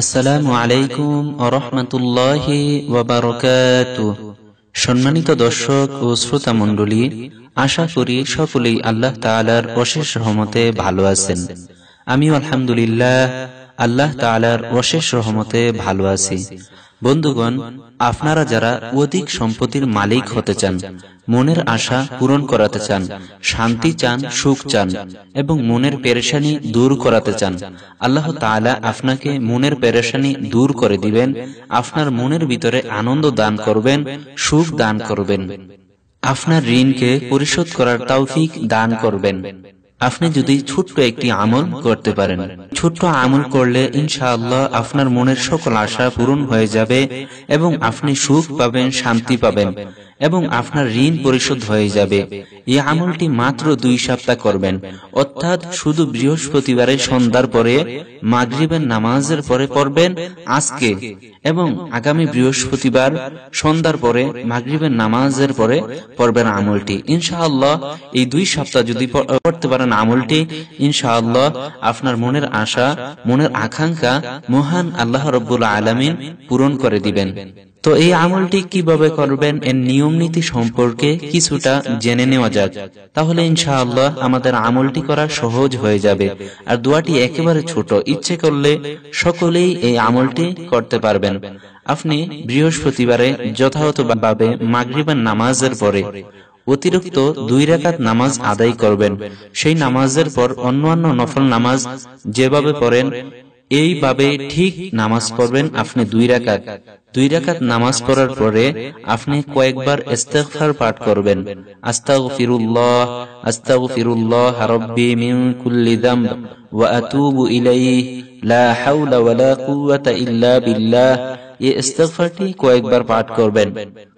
আসসালামু আলাইকুম আরহামতুল্লাহি সম্মানিত দর্শক ও শ্রোতা মণ্ডলী আশা করি সকলেই আল্লাহ তালার অশেষ রহমতে ভালো আছেন আমি আলহামদুলিল্লাহ আল্লাহ তালার অশেষ রহমতে ভালো আছি বন্ধুগণ আপনারা যারা অধিক সম্পত্তির মালিক হতে চান মনের আশা পূরণ করাতে চান শান্তি চান সুখ চান এবং মনের পেরেশানি দূর করাতে চান আল্লাহ তালা আপনাকে মনের পেরেশানি দূর করে দিবেন আপনার মনের ভিতরে আনন্দ দান করবেন সুখ দান করবেন আপনার ঋণকে পরিশোধ করার তৌফিক দান করবেন আপনি যদি ছোট্ট একটি আমল করতে পারেন ছোট্ট আমল করলে ইনশাআল্লাহ আপনার মনের সকল আশা পূরণ হয়ে যাবে এবং আপনি সুখ পাবেন শান্তি পাবেন এবং আপনার ঋণ পরিশোধ হয়ে যাবে এই আমলটি মাত্র দুই সপ্তাহ করবেন অর্থাৎ শুধু বৃহস্পতিবারে সন্ধ্যার পরে মাগরিবের নামাজের পরে পড়বেন আজকে এবং আগামী বৃহস্পতিবার সন্ধ্যার পরে মাগরিবের নামাজের পরে পড়বেন আমলটি ইনশাআল্লাহ এই দুই সপ্তাহ যদি পড়তে পারেন আমলটি ইনশাআল্লাহ আপনার মনের আশা মনের আকাঙ্ক্ষা মহান আল্লাহ রব্বুল আলমিন পূরণ করে দিবেন তো এই আমলটি কিভাবে করবেন এর নিয়ম নীতি সম্পর্কে কিছুটা জেনে নেওয়া যাক তাহলে ইনশাআল্লাহ আমাদের আমলটি করা সহজ হয়ে যাবে আর দোয়াটি একেবারে ছোট ইচ্ছে করলে সকলেই এই আমলটি করতে পারবেন আপনি বৃহস্পতিবারে যথাযথভাবে মাগরিবের নামাজের পরে অতিরিক্ত দুই রাকাত নামাজ আদায় করবেন সেই নামাজের পর অন্যান্য নফল নামাজ যেভাবে পড়েন এইভাবে ঠিক নামাজ পড়বেন আপনি দুই রাকাত দুই রাকাত নামাজ পড়ার পরে আপনি কয়েকবার ইস্তেগফার পাঠ করবেন আস্তাগফিরুল্লাহ আস্তাগফিরুল্লাহ রাব্বি মিন কুল্লি যামব ওয়া আতুবু ইলাইহি লা হাওলা ওয়ালা কুওয়াতা ইল্লা বিল্লাহ এই ইস্তেগফারটি কয়েকবার পাঠ করবেন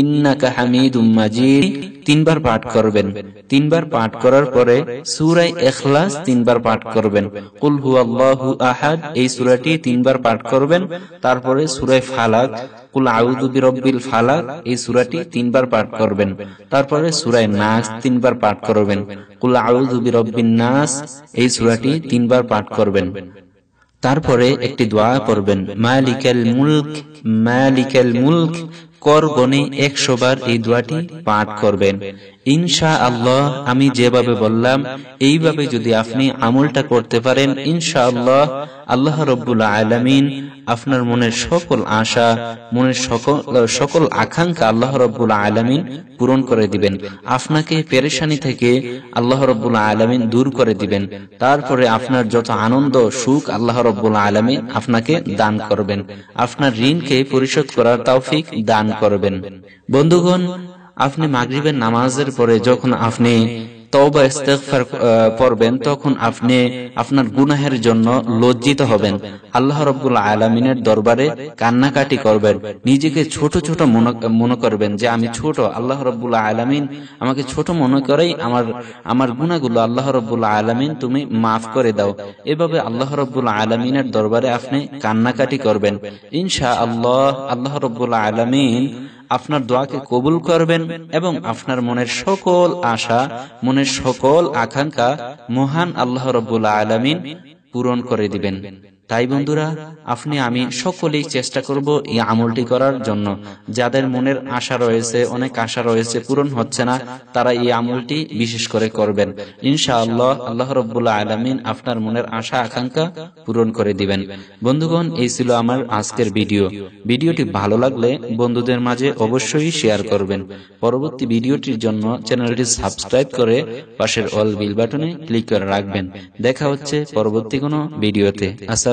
ইন্নাকা হামিদুম মাজিদ তিনবার পাঠ করবেন তিনবার পাঠ করার পরে সুরাই এখলাস তিনবার পাঠ করবেন কুল হু আল্লাহু আহাদ এই সূরাটি তিনবার পাঠ করবেন তারপরে সুরাই ফালাক কুল আউযু বিরব্বিল ফালাক এই সূরাটি তিনবার পাঠ করবেন তারপরে সুরাই নাস তিনবার পাঠ করবেন কুল আউযু বিরব্বিন নাস এই সূরাটি তিনবার পাঠ করবেন তারপরে একটি দোয়া করবেন মালিকাল মুলক মালিকাল মুলক করগণে একশো বার এই দোয়াটি পাঠ করবেন ইনশা আল্লাহ আমি যেভাবে বললাম এইভাবে যদি আপনি আমলটা করতে পারেন ইনশা আল্লাহ আল্লাহ রব্বুল আলমিন আপনার মনের সকল আশা মনের সকল সকল আকাঙ্ক্ষা আল্লাহ রব্বুল আলমিন পূরণ করে দিবেন আপনাকে পেরেশানি থেকে আল্লাহ রব্বুল আলমিন দূর করে দিবেন তারপরে আপনার যত আনন্দ সুখ আল্লাহ রব্বুল আলমিন আপনাকে দান করবেন আপনার ঋণকে পরিশোধ করার তৌফিক দান করবেন বন্ধুগণ আপনি মাগরীবের নামাজের পরে যখন আপনি তওবা ইস্তেগফার তখন আপনি আপনার গুনাহের জন্য লজ্জিত হবেন আল্লাহ আলমিনের দরবারে কান্নাকাটি করবেন নিজেকে ছোট ছোট মনে করবেন যে আমি ছোট আল্লাহ আমাকে ছোট মনে করেই আমার আমার গুণাগুলো আল্লাহ রব্বুল আলমিন তুমি মাফ করে দাও এভাবে আল্লাহ রব্বুল দরবারে আপনি কান্নাকাটি করবেন ইনশা আল্লাহ আল্লাহ রব্বুল আলমিন আপনার দোয়াকে কবুল করবেন এবং আপনার মনের সকল আশা মনের সকল আকাঙ্ক্ষা মহান আল্লাহ রবুল্লা আলমিন পূরণ করে দিবেন তাই বন্ধুরা আপনি আমি সকলেই চেষ্টা করব এই আমলটি করার জন্য যাদের মনের আশা রয়েছে অনেক আশা রয়েছে পূরণ হচ্ছে না তারা এই আমলটি বিশেষ করে করবেন ইনশাআল্লাহ আল্লাহ রব্বুল্লাহ আলমিন আপনার মনের আশা আকাঙ্ক্ষা পূরণ করে দিবেন বন্ধুগণ এই ছিল আমার আজকের ভিডিও ভিডিওটি ভালো লাগলে বন্ধুদের মাঝে অবশ্যই শেয়ার করবেন পরবর্তী ভিডিওটির জন্য চ্যানেলটি সাবস্ক্রাইব করে পাশের অল বিল বাটনে ক্লিক করে রাখবেন দেখা হচ্ছে পরবর্তী কোনো ভিডিওতে আসসালাম